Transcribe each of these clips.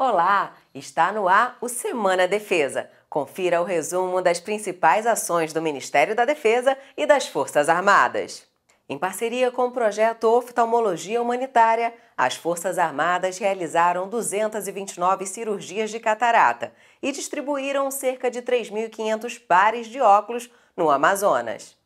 Olá, está no ar o Semana Defesa. Confira o resumo das principais ações do Ministério da Defesa e das Forças Armadas. Em parceria com o projeto Oftalmologia Humanitária, as Forças Armadas realizaram 229 cirurgias de catarata e distribuíram cerca de 3.500 pares de óculos no Amazonas.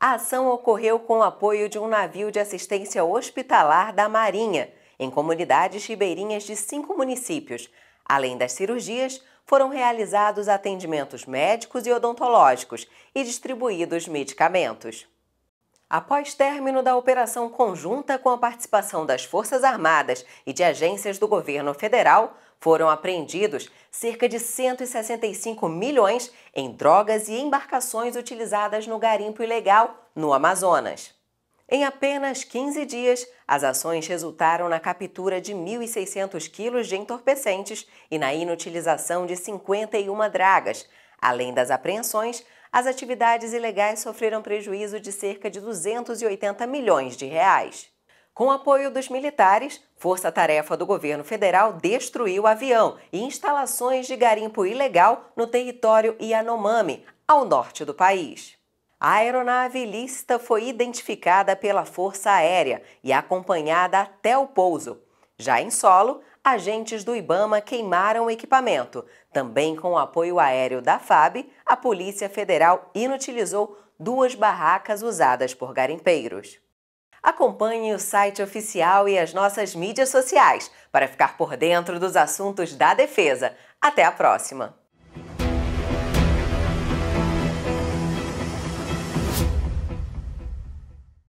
A ação ocorreu com o apoio de um navio de assistência hospitalar da Marinha em comunidades ribeirinhas de cinco municípios. Além das cirurgias, foram realizados atendimentos médicos e odontológicos e distribuídos medicamentos. Após término da operação conjunta com a participação das Forças Armadas e de agências do governo federal, foram apreendidos cerca de 165 milhões em drogas e embarcações utilizadas no garimpo ilegal no Amazonas. Em apenas 15 dias, as ações resultaram na captura de 1.600 quilos de entorpecentes e na inutilização de 51 dragas. Além das apreensões, as atividades ilegais sofreram prejuízo de cerca de 280 milhões de reais. Com apoio dos militares, força-tarefa do governo federal destruiu avião e instalações de garimpo ilegal no território Yanomami, ao norte do país. A aeronave lista foi identificada pela Força Aérea e acompanhada até o pouso. Já em solo, agentes do Ibama queimaram o equipamento. Também com o apoio aéreo da FAB, a Polícia Federal inutilizou duas barracas usadas por garimpeiros. Acompanhe o site oficial e as nossas mídias sociais para ficar por dentro dos assuntos da defesa. Até a próxima!